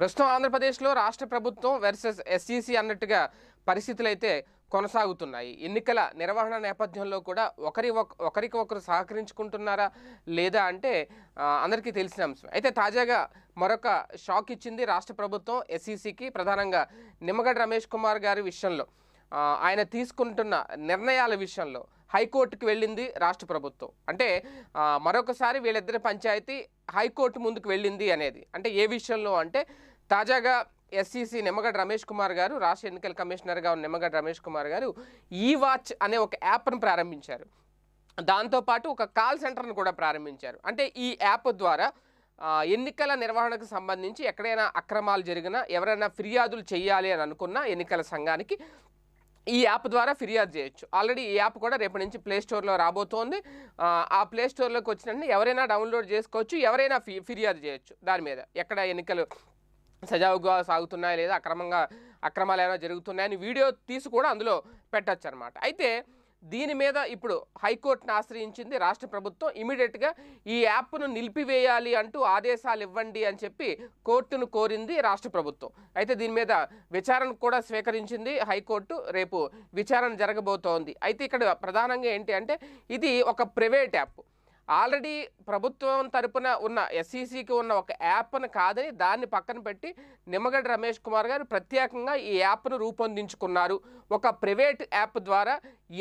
ప్రస్తుతం ఆంధ్రప్రదేశ్లో రాష్ట్ర ప్రభుత్వం వర్సెస్ ఎస్ఈసి అన్నట్టుగా పరిస్థితులు అయితే కొనసాగుతున్నాయి ఎన్నికల నిర్వహణ నేపథ్యంలో కూడా ఒకరి ఒకరికి ఒకరు సహకరించుకుంటున్నారా లేదా అంటే అందరికీ తెలిసిన అంశం అయితే తాజాగా మరొక షాక్ ఇచ్చింది రాష్ట్ర ప్రభుత్వం ఎస్ఈసికి ప్రధానంగా నిమ్మగడ్డ రమేష్ కుమార్ గారి విషయంలో ఆయన తీసుకుంటున్న నిర్ణయాల విషయంలో హైకోర్టుకు వెళ్ళింది రాష్ట్ర ప్రభుత్వం అంటే మరొకసారి వీళ్ళిద్దరి పంచాయతీ హైకోర్టు ముందుకు వెళ్ళింది అనేది అంటే ఏ విషయంలో అంటే తాజాగా ఎస్సీసీ నిమ్మగడ్ రమేష్ కుమార్ గారు రాష్ట్ర ఎన్నికల కమిషనర్గా ఉన్న నిమ్మగడ్డ రమేష్ కుమార్ గారు ఈ వాచ్ అనే ఒక యాప్ను ప్రారంభించారు దాంతోపాటు ఒక కాల్ సెంటర్ను కూడా ప్రారంభించారు అంటే ఈ యాప్ ద్వారా ఎన్నికల నిర్వహణకు సంబంధించి ఎక్కడైనా అక్రమాలు జరిగినా ఎవరైనా ఫిర్యాదులు చేయాలి అని అనుకున్న ఎన్నికల సంఘానికి ఈ యాప్ ద్వారా ఫిర్యాదు చేయొచ్చు ఆల్రెడీ ఈ యాప్ కూడా రేపటి నుంచి ప్లేస్టోర్లో రాబోతోంది ఆ ప్లేస్టోర్లోకి వచ్చినట్టు ఎవరైనా డౌన్లోడ్ చేసుకోవచ్చు ఎవరైనా ఫిర్యాదు చేయొచ్చు దాని మీద ఎక్కడ ఎన్నికలు సజావుగా సాగుతున్నాయా లేదా అక్రమంగా అక్రమాలు ఏమైనా జరుగుతున్నాయని వీడియో తీసి కూడా అందులో పెట్టచ్చు అనమాట అయితే దీని మీద ఇప్పుడు హైకోర్టును ఆశ్రయించింది రాష్ట్ర ప్రభుత్వం ఇమీడియట్గా ఈ యాప్ను నిలిపివేయాలి అంటూ ఆదేశాలు ఇవ్వండి అని చెప్పి కోర్టును కోరింది రాష్ట్ర ప్రభుత్వం అయితే దీని మీద విచారణ కూడా స్వీకరించింది హైకోర్టు రేపు విచారణ జరగబోతోంది అయితే ఇక్కడ ప్రధానంగా ఏంటి అంటే ఇది ఒక ప్రైవేట్ యాప్ ఆల్రెడీ ప్రభుత్వం తరపున ఉన్న ఎస్ఈసికి ఉన్న ఒక యాప్ను కాదని దాన్ని పక్కన పెట్టి నిమ్మగడ్డ రమేష్ కుమార్ గారు ప్రత్యేకంగా ఈ యాప్ను రూపొందించుకున్నారు ఒక ప్రైవేట్ యాప్ ద్వారా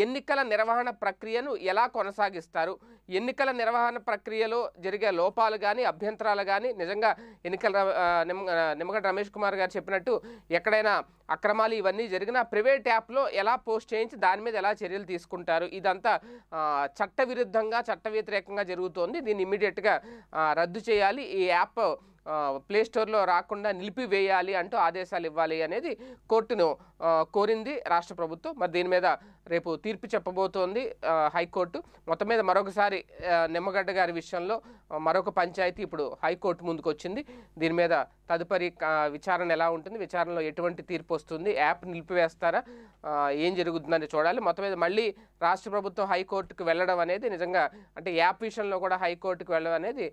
ఎన్నికల నిర్వహణ ప్రక్రియను ఎలా కొనసాగిస్తారు ఎన్నికల నిర్వహణ ప్రక్రియలో జరిగే లోపాలు కానీ అభ్యంతరాలు కానీ నిజంగా ఎన్నికల నిమ్మగడ్ రమేష్ కుమార్ గారు చెప్పినట్టు ఎక్కడైనా అక్రమాలు ఇవన్నీ జరిగిన ప్రైవేట్ యాప్లో ఎలా పోస్ట్ చేయించి దాని మీద ఎలా చర్యలు తీసుకుంటారు ఇదంతా చట్టవిరుద్ధంగా చట్ట వ్యతిరేకంగా జరుగుతోంది దీన్ని ఇమీడియట్గా రద్దు చేయాలి ఈ యాప్ ప్లే స్టోర్లో రాకుండా నిలిపివేయాలి అంటూ ఆదేశాలు ఇవ్వాలి అనేది కోర్టును కోరింది రాష్ట్ర ప్రభుత్వం మరి దీని మీద రేపు తీర్పు చెప్పబోతోంది హైకోర్టు మొత్తం మీద మరొకసారి నిమ్మగడ్డ గారి విషయంలో మరొక పంచాయతీ ఇప్పుడు హైకోర్టు ముందుకు వచ్చింది దీని మీద తదుపరి విచారణ ఎలా ఉంటుంది విచారణలో ఎటువంటి తీర్పు వస్తుంది యాప్ నిలిపివేస్తారా ఏం జరుగుతుందని చూడాలి మొత్తం మీద మళ్ళీ రాష్ట్ర ప్రభుత్వం హైకోర్టుకు వెళ్ళడం అనేది నిజంగా అంటే యాప్ విషయంలో కూడా హైకోర్టుకు వెళ్ళడం అనేది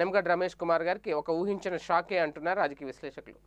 నిమ్మగడ్డ రమేష్ కుమార్ గారికి ఒక ఊహించిన షాకే అంటున్నారు రాజకీయ విశ్లేషకులు